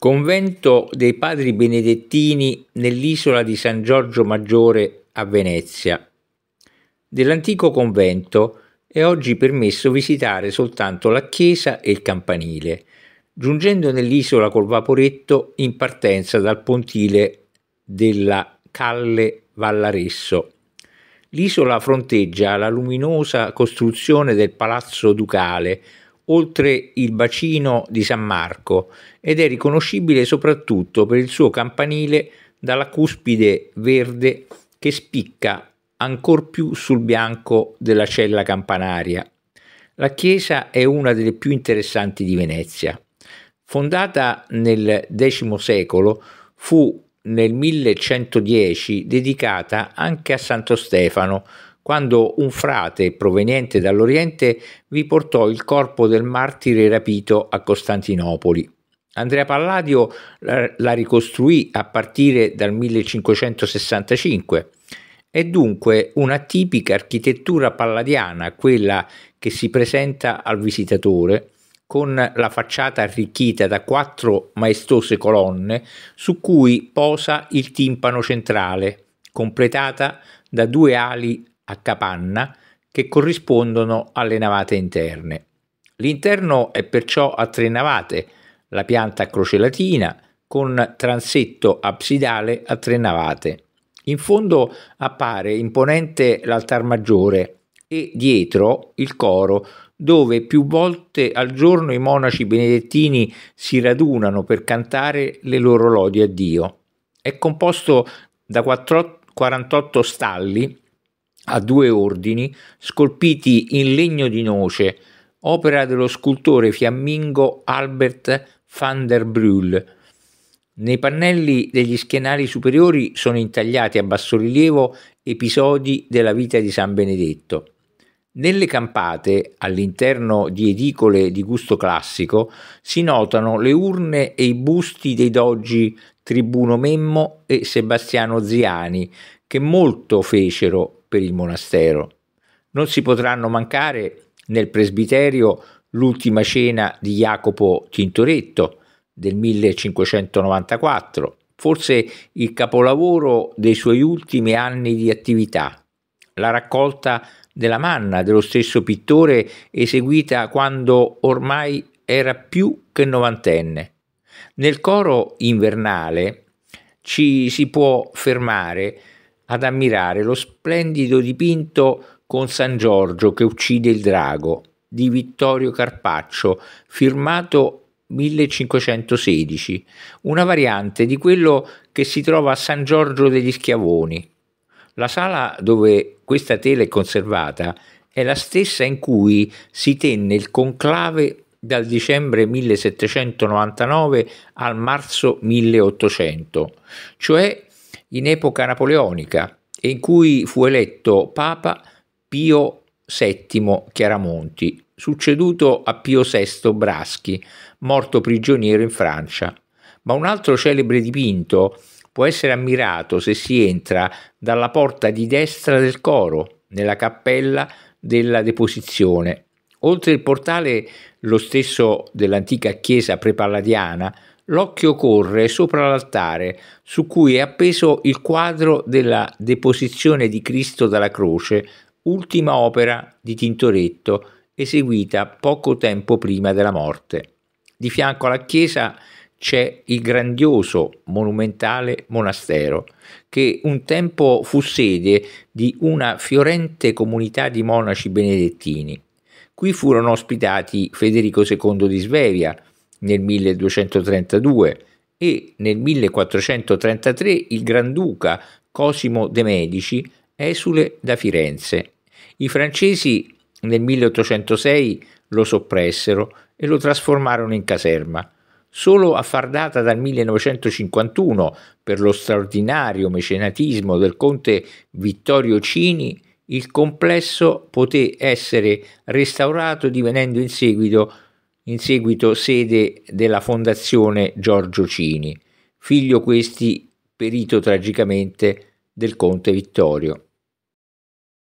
Convento dei Padri Benedettini nell'isola di San Giorgio Maggiore a Venezia. Dell'antico convento è oggi permesso visitare soltanto la chiesa e il campanile, giungendo nell'isola col vaporetto in partenza dal pontile della Calle Vallaresso. L'isola fronteggia la luminosa costruzione del Palazzo Ducale, oltre il bacino di San Marco ed è riconoscibile soprattutto per il suo campanile dalla cuspide verde che spicca ancor più sul bianco della cella campanaria. La chiesa è una delle più interessanti di Venezia. Fondata nel X secolo, fu nel 1110 dedicata anche a Santo Stefano, quando un frate proveniente dall'Oriente vi portò il corpo del martire rapito a Costantinopoli. Andrea Palladio la ricostruì a partire dal 1565. È dunque una tipica architettura palladiana quella che si presenta al visitatore con la facciata arricchita da quattro maestose colonne su cui posa il timpano centrale, completata da due ali a capanna che corrispondono alle navate interne. L'interno è perciò a tre navate, la pianta a croce latina con transetto absidale a tre navate. In fondo appare imponente l'altar maggiore e dietro il coro dove più volte al giorno i monaci benedettini si radunano per cantare le loro lodi a Dio. È composto da 48 stalli a due ordini scolpiti in legno di noce, opera dello scultore fiammingo Albert van der Brühl. Nei pannelli degli schienali superiori sono intagliati a bassorilievo episodi della vita di San Benedetto. Nelle campate, all'interno di edicole di gusto classico, si notano le urne e i busti dei doggi Tribuno Memmo e Sebastiano Ziani, che molto fecero per il monastero. Non si potranno mancare nel presbiterio l'ultima cena di Jacopo Tintoretto del 1594, forse il capolavoro dei suoi ultimi anni di attività, la raccolta della manna dello stesso pittore eseguita quando ormai era più che novantenne. Nel coro invernale ci si può fermare ad ammirare lo splendido dipinto con San Giorgio che uccide il drago di Vittorio Carpaccio, firmato 1516, una variante di quello che si trova a San Giorgio degli Schiavoni. La sala dove questa tela è conservata è la stessa in cui si tenne il conclave dal dicembre 1799 al marzo 1800, cioè in epoca napoleonica e in cui fu eletto Papa Pio VII Chiaramonti, succeduto a Pio VI Braschi, morto prigioniero in Francia. Ma un altro celebre dipinto può essere ammirato se si entra dalla porta di destra del coro, nella cappella della Deposizione. Oltre il portale, lo stesso dell'antica chiesa prepalladiana, L'occhio corre sopra l'altare, su cui è appeso il quadro della Deposizione di Cristo dalla croce, ultima opera di Tintoretto, eseguita poco tempo prima della morte. Di fianco alla chiesa c'è il grandioso, monumentale monastero, che un tempo fu sede di una fiorente comunità di monaci benedettini. Qui furono ospitati Federico II di Svevia, nel 1232 e nel 1433 il Granduca Cosimo de' Medici esule da Firenze. I francesi nel 1806 lo soppressero e lo trasformarono in caserma. Solo a far data dal 1951 per lo straordinario mecenatismo del conte Vittorio Cini, il complesso poté essere restaurato divenendo in seguito in seguito sede della Fondazione Giorgio Cini, figlio questi perito tragicamente del conte Vittorio.